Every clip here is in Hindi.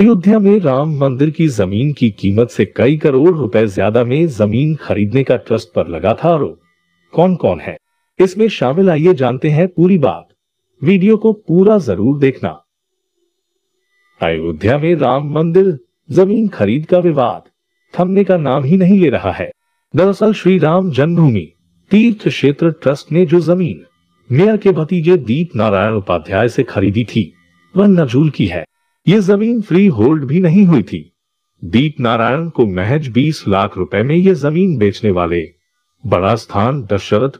अयोध्या में राम मंदिर की जमीन की कीमत से कई करोड़ रुपए ज्यादा में जमीन खरीदने का ट्रस्ट पर लगा था आरोप कौन कौन है इसमें शामिल आइए जानते हैं पूरी बात वीडियो को पूरा जरूर देखना अयोध्या में राम मंदिर जमीन खरीद का विवाद थमने का नाम ही नहीं ले रहा है दरअसल श्री राम जन्मभूमि तीर्थ क्षेत्र ट्रस्ट ने जो जमीन मेयर के भतीजे दीप नारायण उपाध्याय से खरीदी थी वह नजूल की है ये जमीन फ्री होल्ड भी नहीं हुई थी दीप नारायण को महज 20 लाख रुपए में ये जमीन बेचने वाले बड़ा स्थान दशरथ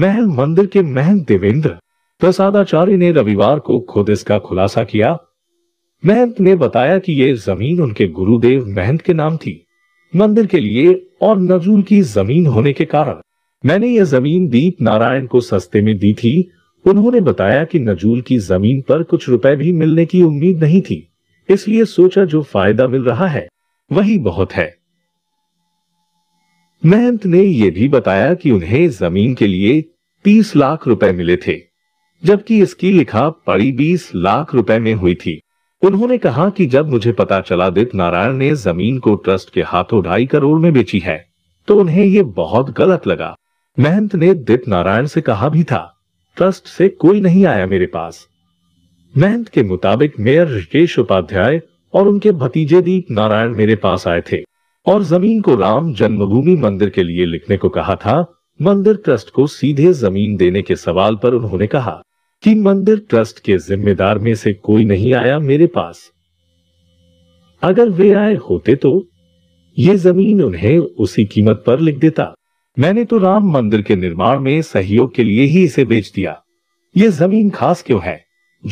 महल मंदिर के महंत देवेंद्र प्रसादाचार्य ने रविवार को खुद इसका खुलासा किया महंत ने बताया कि ये जमीन उनके गुरुदेव महंत के नाम थी मंदिर के लिए और नजूल की जमीन होने के कारण मैंने ये जमीन दीप नारायण को सस्ते में दी थी उन्होंने बताया कि नजूल की जमीन पर कुछ रुपए भी मिलने की उम्मीद नहीं थी इसलिए सोचा जो फायदा मिल रहा है वही बहुत है महंत ने यह भी बताया कि उन्हें जमीन के लिए तीस लाख रुपए मिले थे जबकि इसकी लिखा पड़ी बीस लाख रुपए में हुई थी उन्होंने कहा कि जब मुझे पता चला दित नारायण ने जमीन को ट्रस्ट के हाथों ढाई करोड़ में बेची है तो उन्हें ये बहुत गलत लगा महंत ने दित नारायण से कहा भी था ट्रस्ट से कोई नहीं आया मेरे पास महंत के मुताबिक मेयर ऋषेश उपाध्याय और उनके भतीजे दीप नारायण मेरे पास आए थे और जमीन को राम जन्मभूमि मंदिर के लिए लिखने को कहा था मंदिर ट्रस्ट को सीधे जमीन देने के सवाल पर उन्होंने कहा कि मंदिर ट्रस्ट के जिम्मेदार में से कोई नहीं आया मेरे पास अगर वे आए होते तो ये जमीन उन्हें उसी कीमत पर लिख देता मैंने तो राम मंदिर के निर्माण में सहयोग के लिए ही इसे बेच दिया ये जमीन खास क्यों है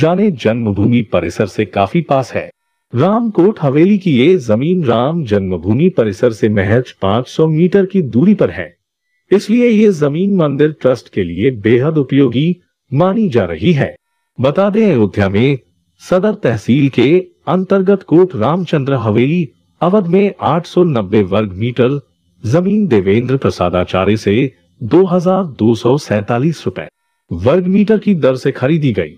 जाने जन्मभूमि परिसर से काफी पास है रामकोट हवेली की ये जमीन राम जन्मभूमि परिसर से महज 500 मीटर की दूरी पर है इसलिए ये जमीन मंदिर ट्रस्ट के लिए बेहद उपयोगी मानी जा रही है बता दें अयोध्या में सदर तहसील के अंतर्गत कोट रामचंद्र हवेली अवध में 890 वर्ग मीटर जमीन देवेंद्र प्रसाद आचार्य से दो हजार दो सौ सैतालीस रूपए वर्ग मीटर की दर से खरीदी गई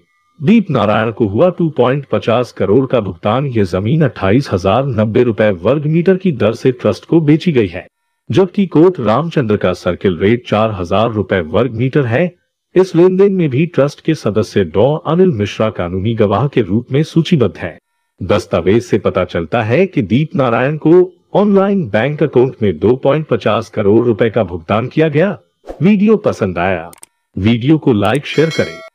दीप नारायण को हुआ 2.50 करोड़ का भुगतान ये जमीन अट्ठाईस हजार नब्बे रूपए वर्ग मीटर की दर से ट्रस्ट को बेची गई है जबकि कोर्ट रामचंद्र का सर्किल रेट चार हजार रूपए वर्ग मीटर है इस लेन देन में भी ट्रस्ट के सदस्य डॉ अनिल मिश्रा कानूनी गवाह के रूप में सूचीबद्ध है दस्तावेज से पता चलता है कि दीप नारायण को ऑनलाइन बैंक अकाउंट में 2.50 करोड़ रुपए का भुगतान किया गया वीडियो पसंद आया वीडियो को लाइक शेयर करें